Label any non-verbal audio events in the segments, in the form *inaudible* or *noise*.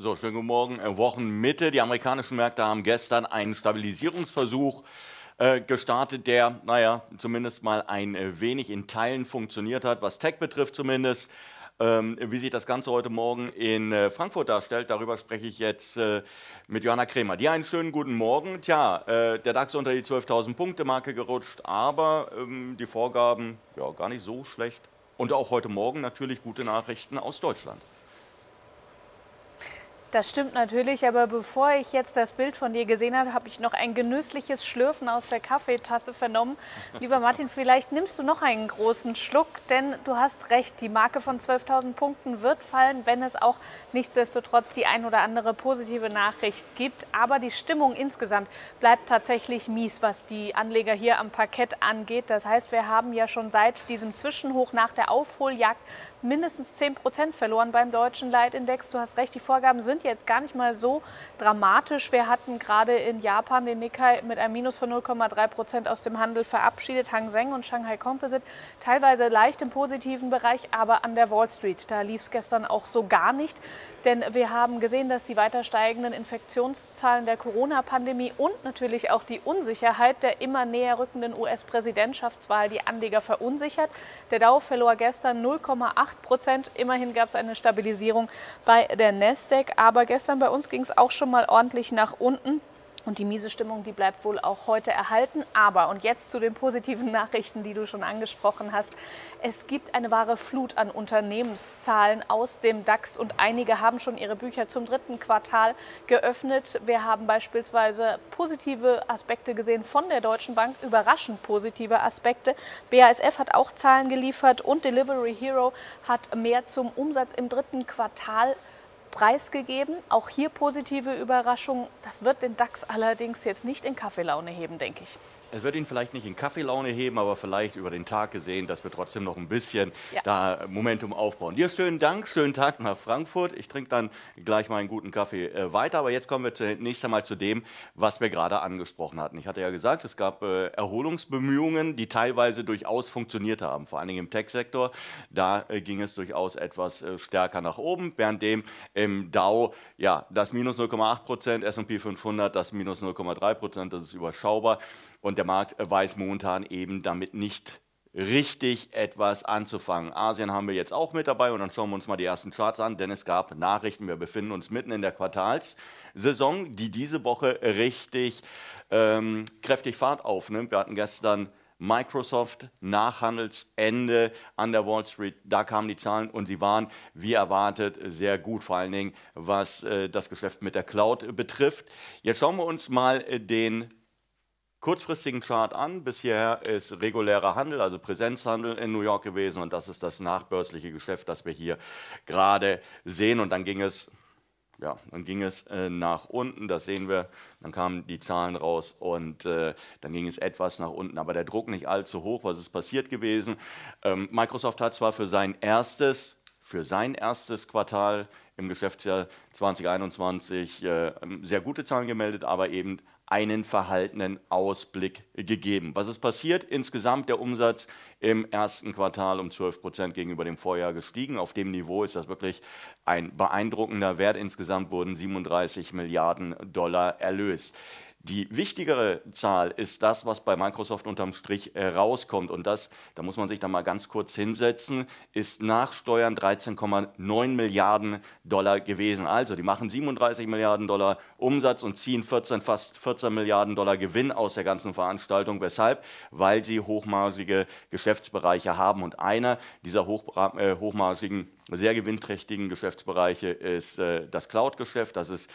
So, schönen guten Morgen. Äh, Wochenmitte. Die amerikanischen Märkte haben gestern einen Stabilisierungsversuch äh, gestartet, der, naja, zumindest mal ein äh, wenig in Teilen funktioniert hat, was Tech betrifft zumindest. Ähm, wie sich das Ganze heute Morgen in Frankfurt darstellt, darüber spreche ich jetzt äh, mit Johanna Kremer. Dir einen schönen guten Morgen. Tja, der DAX unter die 12.000 Punkte Marke gerutscht, aber ähm, die Vorgaben, ja, gar nicht so schlecht. Und auch heute Morgen natürlich gute Nachrichten aus Deutschland. Das stimmt natürlich, aber bevor ich jetzt das Bild von dir gesehen habe, habe ich noch ein genüssliches Schlürfen aus der Kaffeetasse vernommen. Lieber Martin, vielleicht nimmst du noch einen großen Schluck, denn du hast recht, die Marke von 12.000 Punkten wird fallen, wenn es auch nichtsdestotrotz die ein oder andere positive Nachricht gibt. Aber die Stimmung insgesamt bleibt tatsächlich mies, was die Anleger hier am Parkett angeht. Das heißt, wir haben ja schon seit diesem Zwischenhoch nach der Aufholjagd mindestens 10 Prozent verloren beim deutschen Leitindex. Du hast recht, die Vorgaben sind jetzt gar nicht mal so dramatisch. Wir hatten gerade in Japan den Nikkei mit einem Minus von 0,3 Prozent aus dem Handel verabschiedet. Hang Seng und Shanghai Composite teilweise leicht im positiven Bereich, aber an der Wall Street. Da lief es gestern auch so gar nicht, denn wir haben gesehen, dass die weiter steigenden Infektionszahlen der Corona-Pandemie und natürlich auch die Unsicherheit der immer näher rückenden US-Präsidentschaftswahl die Anleger verunsichert. Der Dow verlor gestern 0,8 8 Prozent. Immerhin gab es eine Stabilisierung bei der Nasdaq. Aber gestern bei uns ging es auch schon mal ordentlich nach unten. Und die miese Stimmung, die bleibt wohl auch heute erhalten. Aber, und jetzt zu den positiven *laughs* Nachrichten, die du schon angesprochen hast. Es gibt eine wahre Flut an Unternehmenszahlen aus dem DAX und einige haben schon ihre Bücher zum dritten Quartal geöffnet. Wir haben beispielsweise positive Aspekte gesehen von der Deutschen Bank, überraschend positive Aspekte. BASF hat auch Zahlen geliefert und Delivery Hero hat mehr zum Umsatz im dritten Quartal geöffnet preisgegeben. Auch hier positive Überraschungen. Das wird den DAX allerdings jetzt nicht in Kaffeelaune heben, denke ich. Es wird ihn vielleicht nicht in Kaffeelaune heben, aber vielleicht über den Tag gesehen, dass wir trotzdem noch ein bisschen ja. da Momentum aufbauen. Dir schönen Dank, schönen Tag nach Frankfurt. Ich trinke dann gleich mal einen guten Kaffee äh, weiter. Aber jetzt kommen wir zunächst einmal zu dem, was wir gerade angesprochen hatten. Ich hatte ja gesagt, es gab äh, Erholungsbemühungen, die teilweise durchaus funktioniert haben, vor allen Dingen im Tech-Sektor. Da äh, ging es durchaus etwas äh, stärker nach oben, währenddem im DAO, ja, das minus 0,8 Prozent, S&P 500 das minus 0,3 Prozent, das ist überschaubar. Und der Markt weiß momentan eben damit nicht richtig etwas anzufangen. Asien haben wir jetzt auch mit dabei und dann schauen wir uns mal die ersten Charts an, denn es gab Nachrichten. Wir befinden uns mitten in der Quartalssaison, die diese Woche richtig ähm, kräftig Fahrt aufnimmt. Wir hatten gestern Microsoft, Nachhandelsende an der Wall Street, da kamen die Zahlen und sie waren, wie erwartet, sehr gut, vor allen Dingen was äh, das Geschäft mit der Cloud betrifft. Jetzt schauen wir uns mal äh, den kurzfristigen Chart an. Bisher ist regulärer Handel, also Präsenzhandel in New York gewesen und das ist das nachbörsliche Geschäft, das wir hier gerade sehen und dann ging es ja, dann ging es äh, nach unten, das sehen wir, dann kamen die Zahlen raus und äh, dann ging es etwas nach unten, aber der Druck nicht allzu hoch, was ist passiert gewesen. Ähm, Microsoft hat zwar für sein erstes, für sein erstes Quartal im Geschäftsjahr 2021 äh, sehr gute Zahlen gemeldet, aber eben einen verhaltenen Ausblick gegeben. Was ist passiert? Insgesamt der Umsatz im ersten Quartal um 12 Prozent gegenüber dem Vorjahr gestiegen. Auf dem Niveau ist das wirklich ein beeindruckender Wert. Insgesamt wurden 37 Milliarden Dollar erlöst. Die wichtigere Zahl ist das, was bei Microsoft unterm Strich äh, rauskommt. Und das, da muss man sich dann mal ganz kurz hinsetzen, ist nach Steuern 13,9 Milliarden Dollar gewesen. Also die machen 37 Milliarden Dollar Umsatz und ziehen 14, fast 14 Milliarden Dollar Gewinn aus der ganzen Veranstaltung. Weshalb? Weil sie hochmargige Geschäftsbereiche haben. Und einer dieser hoch, äh, hochmargigen, sehr gewinnträchtigen Geschäftsbereiche ist äh, das Cloud-Geschäft. Das ist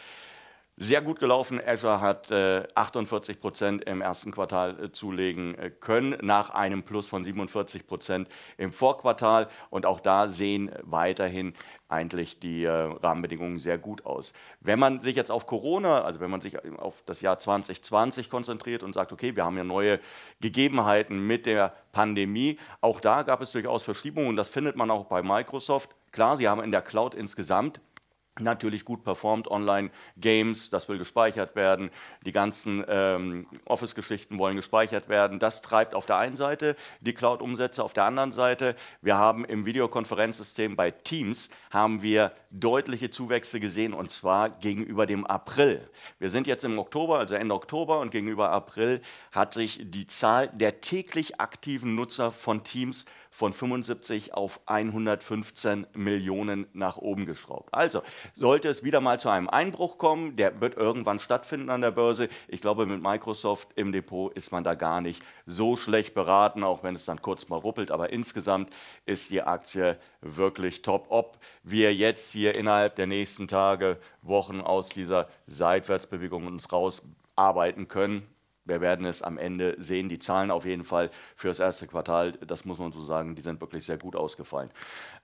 sehr gut gelaufen. Azure hat äh, 48 Prozent im ersten Quartal äh, zulegen äh, können, nach einem Plus von 47 Prozent im Vorquartal. Und auch da sehen weiterhin eigentlich die äh, Rahmenbedingungen sehr gut aus. Wenn man sich jetzt auf Corona, also wenn man sich äh, auf das Jahr 2020 konzentriert und sagt, okay, wir haben ja neue Gegebenheiten mit der Pandemie, auch da gab es durchaus Verschiebungen. Und das findet man auch bei Microsoft. Klar, sie haben in der Cloud insgesamt natürlich gut performt online. Games, das will gespeichert werden. Die ganzen ähm, Office-Geschichten wollen gespeichert werden. Das treibt auf der einen Seite die Cloud-Umsätze, auf der anderen Seite. Wir haben im Videokonferenzsystem bei Teams haben wir deutliche Zuwächse gesehen und zwar gegenüber dem April. Wir sind jetzt im Oktober, also Ende Oktober und gegenüber April hat sich die Zahl der täglich aktiven Nutzer von Teams von 75 auf 115 Millionen nach oben geschraubt. Also sollte es wieder mal zu einem Einbruch kommen, der wird irgendwann stattfinden an der Börse. Ich glaube, mit Microsoft im Depot ist man da gar nicht so schlecht beraten, auch wenn es dann kurz mal ruppelt. Aber insgesamt ist die Aktie wirklich top. Ob wir jetzt hier innerhalb der nächsten Tage, Wochen aus dieser Seitwärtsbewegung uns rausarbeiten können, wir werden es am Ende sehen. Die Zahlen auf jeden Fall für das erste Quartal, das muss man so sagen, die sind wirklich sehr gut ausgefallen.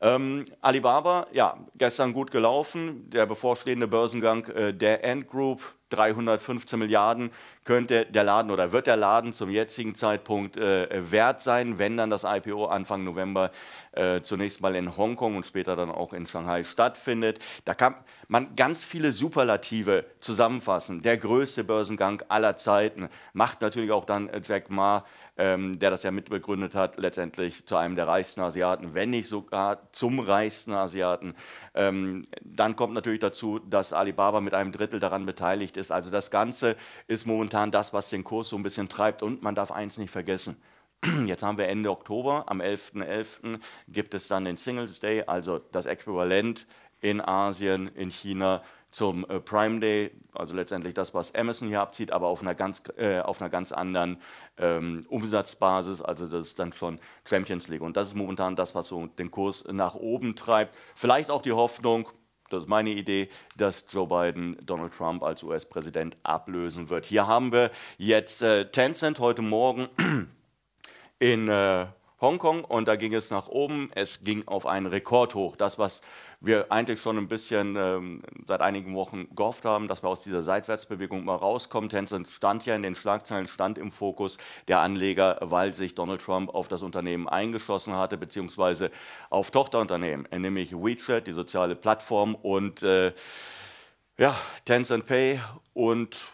Ähm, Alibaba, ja, gestern gut gelaufen. Der bevorstehende Börsengang äh, der Ant Group 315 Milliarden könnte der Laden oder wird der Laden zum jetzigen Zeitpunkt äh, wert sein, wenn dann das IPO Anfang November äh, zunächst mal in Hongkong und später dann auch in Shanghai stattfindet. Da kann man ganz viele Superlative zusammenfassen. Der größte Börsengang aller Zeiten macht natürlich auch dann äh, Jack Ma, ähm, der das ja mitbegründet hat, letztendlich zu einem der reichsten Asiaten, wenn nicht sogar zum reichsten Asiaten. Ähm, dann kommt natürlich dazu, dass Alibaba mit einem Drittel daran beteiligt ist. Also das Ganze ist momentan das, was den Kurs so ein bisschen treibt. Und man darf eins nicht vergessen. *clears throat* Jetzt haben wir Ende Oktober, am 11.11. .11. gibt es dann den Singles Day, also das Äquivalent in Asien, in China zum äh, Prime Day, also letztendlich das, was Amazon hier abzieht, aber auf einer ganz, äh, auf einer ganz anderen ähm, Umsatzbasis. Also das ist dann schon Champions League. Und das ist momentan das, was so den Kurs nach oben treibt. Vielleicht auch die Hoffnung, das ist meine Idee, dass Joe Biden Donald Trump als US-Präsident ablösen wird. Hier haben wir jetzt äh, Tencent heute Morgen *clears throat* in äh, Hongkong und da ging es nach oben. Es ging auf einen Rekord hoch. Das, was wir eigentlich schon ein bisschen ähm, seit einigen Wochen gehofft haben, dass wir aus dieser Seitwärtsbewegung mal rauskommen. Tencent stand ja in den Schlagzeilen, stand im Fokus der Anleger, weil sich Donald Trump auf das Unternehmen eingeschossen hatte, beziehungsweise auf Tochterunternehmen, nämlich WeChat, die soziale Plattform und äh, ja, Tencent Pay und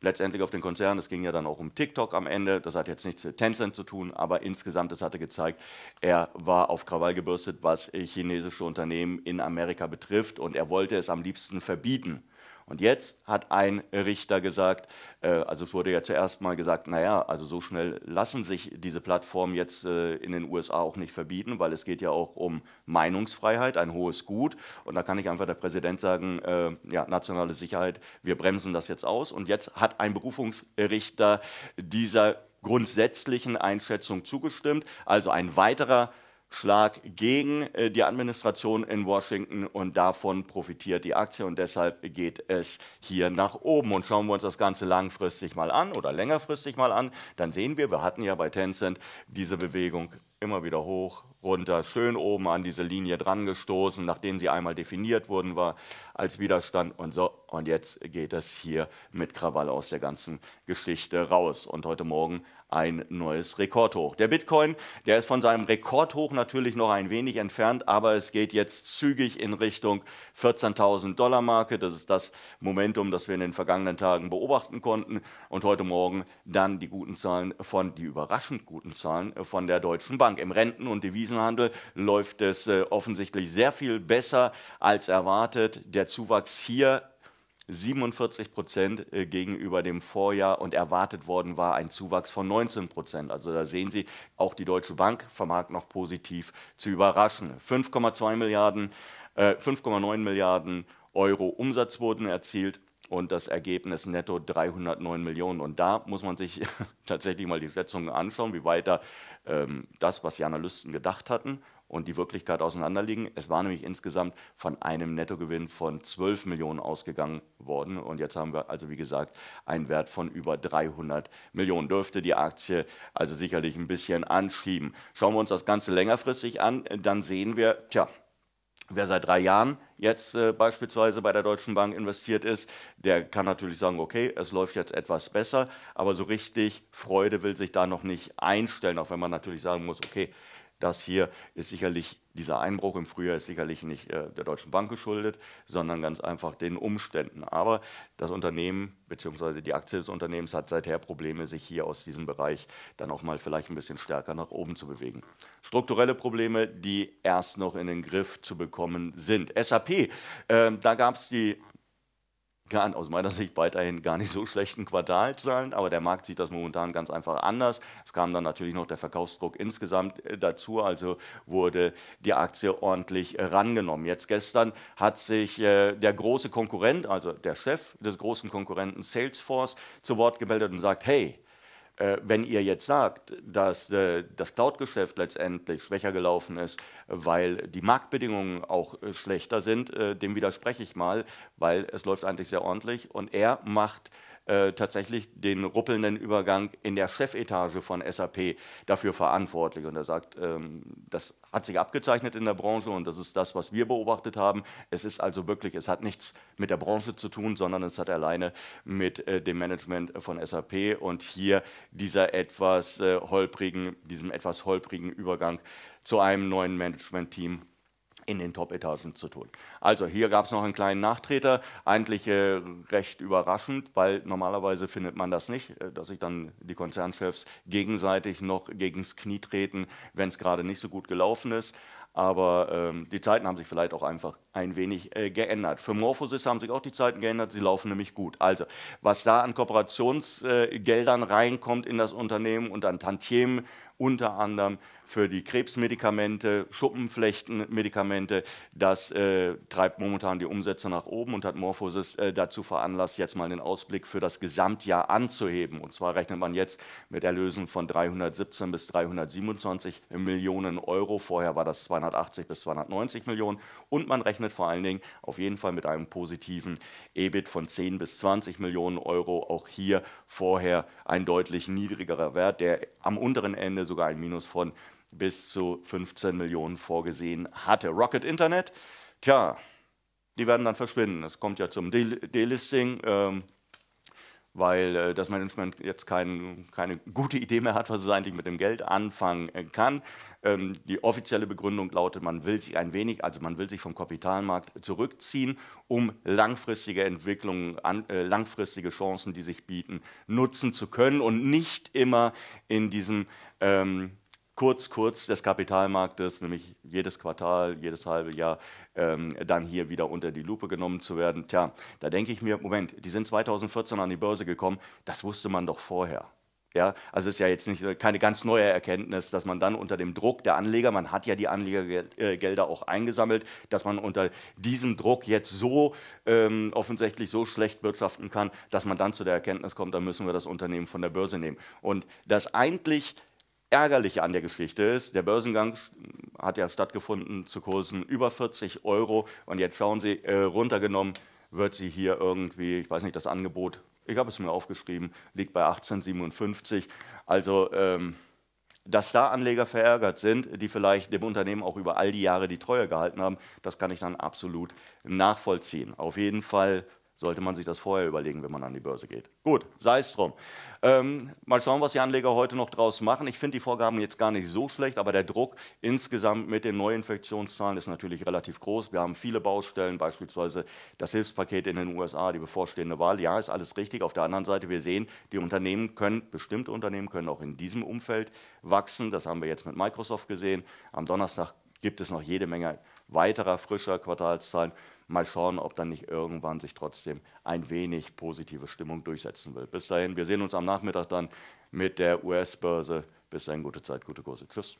letztendlich auf den Konzern. Es ging ja dann auch um TikTok am Ende. Das hat jetzt nichts mit Tencent zu tun, aber insgesamt, das hatte gezeigt, er war auf Krawall gebürstet, was chinesische Unternehmen in Amerika betrifft und er wollte es am liebsten verbieten. Und jetzt hat ein Richter gesagt, äh, also es wurde ja zuerst mal gesagt, naja, also so schnell lassen sich diese Plattformen jetzt äh, in den USA auch nicht verbieten, weil es geht ja auch um Meinungsfreiheit, ein hohes Gut. Und da kann ich einfach der Präsident sagen, äh, ja, nationale Sicherheit, wir bremsen das jetzt aus. Und jetzt hat ein Berufungsrichter dieser grundsätzlichen Einschätzung zugestimmt. Also ein weiterer äh, Schlag gegen äh, die Administration in Washington und davon profitiert die Aktie und deshalb geht es hier nach oben. Und schauen wir uns das Ganze langfristig mal an oder längerfristig mal an, dann sehen wir, wir hatten ja bei Tencent diese Bewegung immer wieder hoch runter, schön oben an diese Linie dran gestoßen, nachdem sie einmal definiert worden war als Widerstand und so. Und jetzt geht es hier mit Krawall aus der ganzen Geschichte raus. Und heute Morgen ein neues Rekordhoch. Der Bitcoin, der ist von seinem Rekordhoch natürlich noch ein wenig entfernt, aber es geht jetzt zügig in Richtung 14.000 Dollar Marke. Das ist das Momentum, das wir in den vergangenen Tagen beobachten konnten. Und heute Morgen dann die guten Zahlen von, die überraschend guten Zahlen von der Deutschen Bank im Renten- und Devisen Devisenhandel läuft es äh, offensichtlich sehr viel besser als erwartet. Der Zuwachs hier 47 Prozent äh, gegenüber dem Vorjahr und erwartet worden war ein Zuwachs von 19 Prozent. Also da sehen Sie, auch die Deutsche Bank vermag noch positiv zu überraschen. 5,2 Milliarden, äh, 5,9 Milliarden Euro Umsatz wurden erzielt und das Ergebnis netto 309 Millionen. Und da muss man sich *laughs* tatsächlich mal die Schätzungen anschauen, wie weit da ähm, das, was die Analysten gedacht hatten und die Wirklichkeit auseinanderliegen. Es war nämlich insgesamt von einem Nettogewinn von 12 Millionen ausgegangen worden. Und jetzt haben wir also, wie gesagt, einen Wert von über 300 Millionen. Dürfte die Aktie also sicherlich ein bisschen anschieben. Schauen wir uns das Ganze längerfristig an, dann sehen wir, tja, Wer seit drei Jahren jetzt äh, beispielsweise bei der Deutschen Bank investiert ist, der kann natürlich sagen, okay, es läuft jetzt etwas besser, aber so richtig Freude will sich da noch nicht einstellen, auch wenn man natürlich sagen muss, okay, das hier ist sicherlich, dieser Einbruch im Frühjahr ist sicherlich nicht äh, der Deutschen Bank geschuldet, sondern ganz einfach den Umständen. Aber das Unternehmen bzw. die Aktie des Unternehmens hat seither Probleme, sich hier aus diesem Bereich dann auch mal vielleicht ein bisschen stärker nach oben zu bewegen. Strukturelle Probleme, die erst noch in den Griff zu bekommen sind. SAP, äh, da gab es die gar, aus meiner Sicht weiterhin gar nicht so schlechten Quartalzahlen, aber der Markt sieht das momentan ganz einfach anders. Es kam dann natürlich noch der Verkaufsdruck insgesamt äh, dazu, also wurde die Aktie ordentlich äh, rangenommen. Jetzt gestern hat sich äh, der große Konkurrent, also der Chef des großen Konkurrenten Salesforce, zu Wort gemeldet und sagt, hey, äh, wenn ihr jetzt sagt, dass äh, das Cloud-Geschäft letztendlich schwächer gelaufen ist, weil die Marktbedingungen auch äh, schlechter sind, dem widerspreche ich mal, weil es läuft eigentlich sehr ordentlich und er macht äh, tatsächlich den ruppelnden Übergang in der Chefetage von SAP dafür verantwortlich. Und er sagt, ähm, das hat sich abgezeichnet in der Branche und das ist das, was wir beobachtet haben. Es ist also wirklich, es hat nichts mit der Branche zu tun, sondern es hat alleine mit äh, dem Management von SAP und hier dieser etwas äh, holprigen, diesem etwas holprigen Übergang zu einem neuen Management-Team in den Top-Etagen zu tun. Also hier gab es noch einen kleinen Nachtreter, eigentlich äh, recht überraschend, weil normalerweise findet man das nicht, äh, dass sich dann die Konzernchefs gegenseitig noch gegens Knie treten, wenn es gerade nicht so gut gelaufen ist. Aber ähm, die Zeiten haben sich vielleicht auch einfach ein wenig äh, geändert. Für Morphosis haben sich auch die Zeiten geändert, sie laufen nämlich gut. Also, was da an Kooperationsgeldern äh, reinkommt in das Unternehmen und an Tantiemen unter anderem für die Krebsmedikamente, Schuppenflechtenmedikamente. Das äh, treibt momentan die Umsätze nach oben und hat Morphosis äh, dazu veranlasst, jetzt mal den Ausblick für das Gesamtjahr anzuheben. Und zwar rechnet man jetzt mit Erlösen von 317 bis 327 Millionen Euro. Vorher war das 280 bis 290 Millionen. Und man rechnet vor allen Dingen auf jeden Fall mit einem positiven EBIT von 10 bis 20 Millionen Euro. Auch hier vorher ein deutlich niedrigerer Wert, der am unteren Ende sogar ein Minus von bis zu 15 Millionen vorgesehen hatte. Rocket Internet, tja, die werden dann verschwinden. Es kommt ja zum Delisting. Ähm, weil äh, das Management jetzt kein, keine gute Idee mehr hat, was es eigentlich mit dem Geld anfangen äh, kann. Ähm, die offizielle Begründung lautet, man will sich ein wenig, also man will sich vom Kapitalmarkt zurückziehen, um langfristige Entwicklungen, an, äh, langfristige Chancen, die sich bieten, nutzen zu können und nicht immer in diesem ähm, kurz, kurz des Kapitalmarktes, nämlich jedes Quartal, jedes halbe Jahr, ähm, dann hier wieder unter die Lupe genommen zu werden. Tja, da denke ich mir, Moment, die sind 2014 an die Börse gekommen, das wusste man doch vorher. Ja, also es ist ja jetzt nicht, äh, keine ganz neue Erkenntnis, dass man dann unter dem Druck der Anleger, man hat ja die Anlegergelder äh, auch eingesammelt, dass man unter diesem Druck jetzt so ähm, offensichtlich so schlecht wirtschaften kann, dass man dann zu der Erkenntnis kommt, dann müssen wir das Unternehmen von der Börse nehmen. Und das eigentlich Ärgerliche an der Geschichte ist, der Börsengang hat ja stattgefunden zu Kursen über 40 Euro und jetzt schauen Sie, äh, runtergenommen wird sie hier irgendwie, ich weiß nicht, das Angebot, ich habe es mir aufgeschrieben, liegt bei 18,57. Also, ähm, dass da Anleger verärgert sind, die vielleicht dem Unternehmen auch über all die Jahre die Treue gehalten haben, das kann ich dann absolut nachvollziehen. Auf jeden Fall sollte man sich das vorher überlegen, wenn man an die Börse geht. Gut, sei es drum. Ähm, mal schauen, was die Anleger heute noch draus machen. Ich finde die Vorgaben jetzt gar nicht so schlecht, aber der Druck insgesamt mit den Neuinfektionszahlen ist natürlich relativ groß. Wir haben viele Baustellen, beispielsweise das Hilfspaket in den USA, die bevorstehende Wahl. Ja, ist alles richtig. Auf der anderen Seite, wir sehen, die Unternehmen können, bestimmte Unternehmen können auch in diesem Umfeld wachsen. Das haben wir jetzt mit Microsoft gesehen. Am Donnerstag gibt es noch jede Menge weiterer frischer Quartalszahlen mal schauen, ob dann nicht irgendwann sich trotzdem ein wenig positive Stimmung durchsetzen will. Bis dahin, wir sehen uns am Nachmittag dann mit der US-Börse. Bis dahin, gute Zeit, gute Kurse. Tschüss.